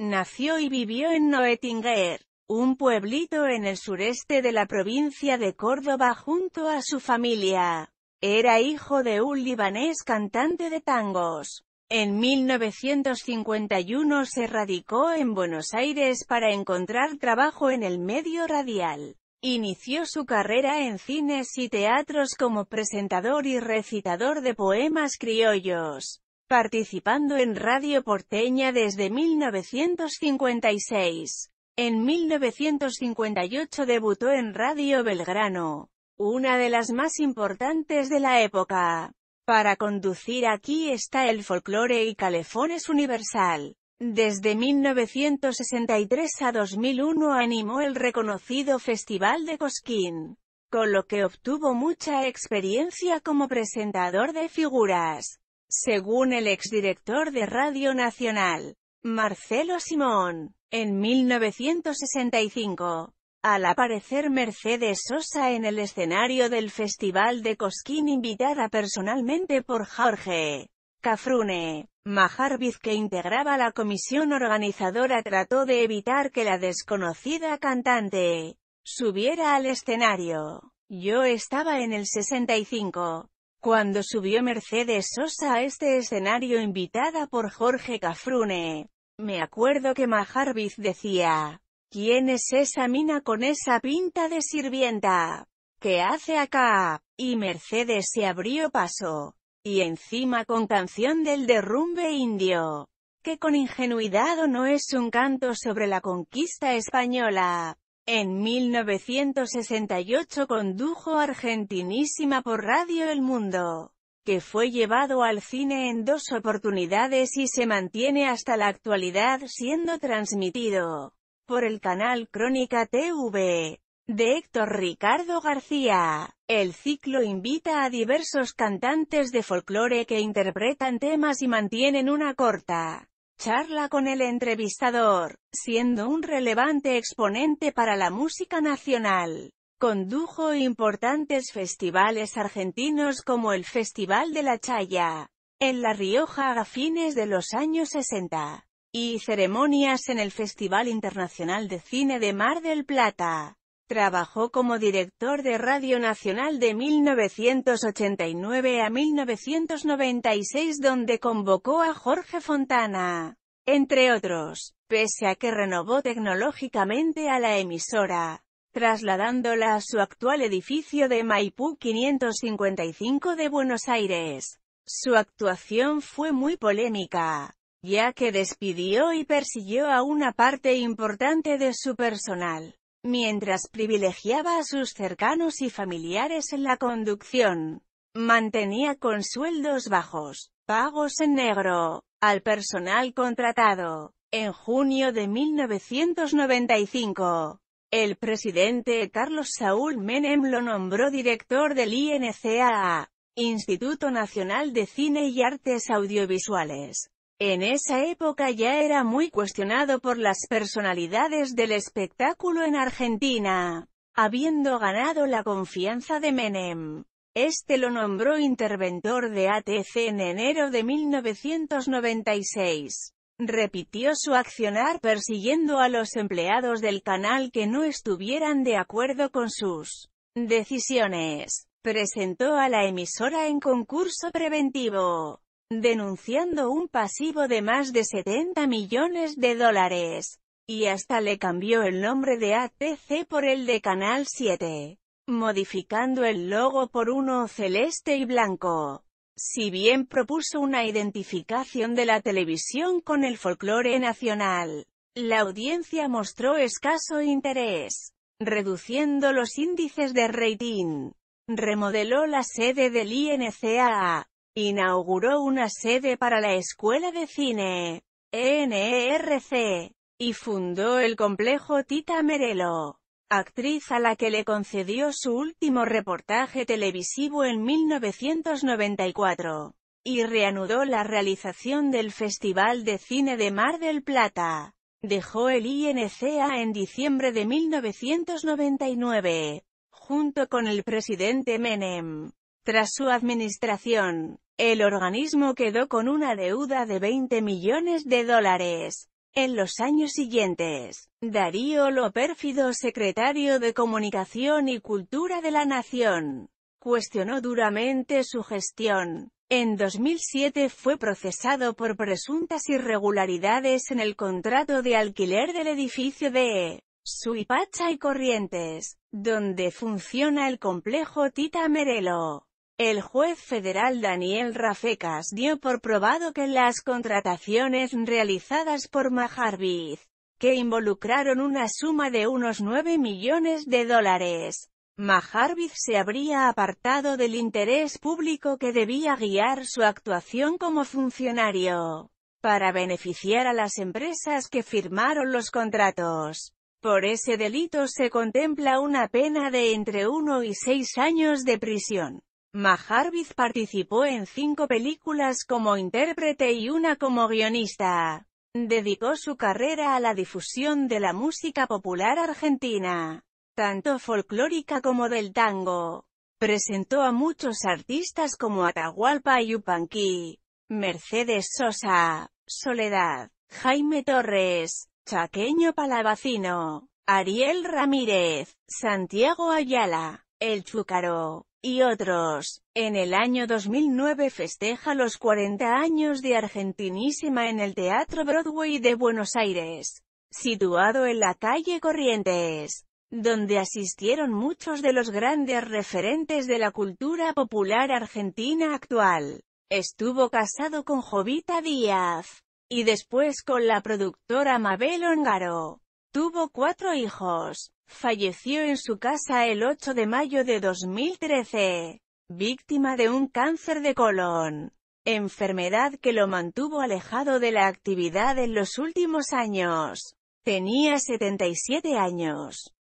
Nació y vivió en Noetinger, un pueblito en el sureste de la provincia de Córdoba junto a su familia. Era hijo de un libanés cantante de tangos. En 1951 se radicó en Buenos Aires para encontrar trabajo en el medio radial. Inició su carrera en cines y teatros como presentador y recitador de poemas criollos participando en Radio Porteña desde 1956. En 1958 debutó en Radio Belgrano, una de las más importantes de la época. Para conducir aquí está el folclore y Calefones Universal. Desde 1963 a 2001 animó el reconocido Festival de Cosquín, con lo que obtuvo mucha experiencia como presentador de figuras. Según el exdirector de Radio Nacional, Marcelo Simón, en 1965, al aparecer Mercedes Sosa en el escenario del Festival de Cosquín invitada personalmente por Jorge Cafrune, Majarbiz que integraba la comisión organizadora trató de evitar que la desconocida cantante subiera al escenario. Yo estaba en el 65, cuando subió Mercedes Sosa a este escenario invitada por Jorge Cafrune, me acuerdo que Majarbiz decía, ¿Quién es esa mina con esa pinta de sirvienta? ¿Qué hace acá? Y Mercedes se abrió paso. Y encima con canción del derrumbe indio. Que con ingenuidad o no es un canto sobre la conquista española. En 1968 condujo Argentinísima por Radio El Mundo, que fue llevado al cine en dos oportunidades y se mantiene hasta la actualidad siendo transmitido por el canal Crónica TV de Héctor Ricardo García. El ciclo invita a diversos cantantes de folclore que interpretan temas y mantienen una corta charla con el entrevistador, siendo un relevante exponente para la música nacional. Condujo importantes festivales argentinos como el Festival de la Chaya, en La Rioja a fines de los años 60, y ceremonias en el Festival Internacional de Cine de Mar del Plata. Trabajó como director de Radio Nacional de 1989 a 1996 donde convocó a Jorge Fontana, entre otros, pese a que renovó tecnológicamente a la emisora, trasladándola a su actual edificio de Maipú 555 de Buenos Aires. Su actuación fue muy polémica, ya que despidió y persiguió a una parte importante de su personal mientras privilegiaba a sus cercanos y familiares en la conducción. Mantenía con sueldos bajos, pagos en negro, al personal contratado. En junio de 1995, el presidente Carlos Saúl Menem lo nombró director del INCAA, Instituto Nacional de Cine y Artes Audiovisuales. En esa época ya era muy cuestionado por las personalidades del espectáculo en Argentina, habiendo ganado la confianza de Menem. Este lo nombró interventor de ATC en enero de 1996. Repitió su accionar persiguiendo a los empleados del canal que no estuvieran de acuerdo con sus decisiones. Presentó a la emisora en concurso preventivo denunciando un pasivo de más de 70 millones de dólares. Y hasta le cambió el nombre de ATC por el de Canal 7, modificando el logo por uno celeste y blanco. Si bien propuso una identificación de la televisión con el folclore nacional, la audiencia mostró escaso interés, reduciendo los índices de rating. Remodeló la sede del INCAA, Inauguró una sede para la Escuela de Cine, NERC, y fundó el complejo Tita Merelo, actriz a la que le concedió su último reportaje televisivo en 1994, y reanudó la realización del Festival de Cine de Mar del Plata. Dejó el INCA en diciembre de 1999, junto con el presidente Menem. Tras su administración, el organismo quedó con una deuda de 20 millones de dólares. En los años siguientes, Darío lo pérfido secretario de Comunicación y Cultura de la Nación, cuestionó duramente su gestión. En 2007 fue procesado por presuntas irregularidades en el contrato de alquiler del edificio de Suipacha y Corrientes, donde funciona el complejo Tita Merelo. El juez federal Daniel Rafecas dio por probado que las contrataciones realizadas por Maharbiz, que involucraron una suma de unos 9 millones de dólares, Maharbiz se habría apartado del interés público que debía guiar su actuación como funcionario, para beneficiar a las empresas que firmaron los contratos. Por ese delito se contempla una pena de entre 1 y 6 años de prisión. Maharviz participó en cinco películas como intérprete y una como guionista. Dedicó su carrera a la difusión de la música popular argentina, tanto folclórica como del tango. Presentó a muchos artistas como Atahualpa Yupanqui, Mercedes Sosa, Soledad, Jaime Torres, Chaqueño Palavacino, Ariel Ramírez, Santiago Ayala, El Chúcaro, y otros. En el año 2009 festeja los 40 años de Argentinísima en el Teatro Broadway de Buenos Aires, situado en la calle Corrientes, donde asistieron muchos de los grandes referentes de la cultura popular argentina actual. Estuvo casado con Jovita Díaz, y después con la productora Mabel Ongaro. Tuvo cuatro hijos. Falleció en su casa el 8 de mayo de 2013, víctima de un cáncer de colon, enfermedad que lo mantuvo alejado de la actividad en los últimos años. Tenía 77 años.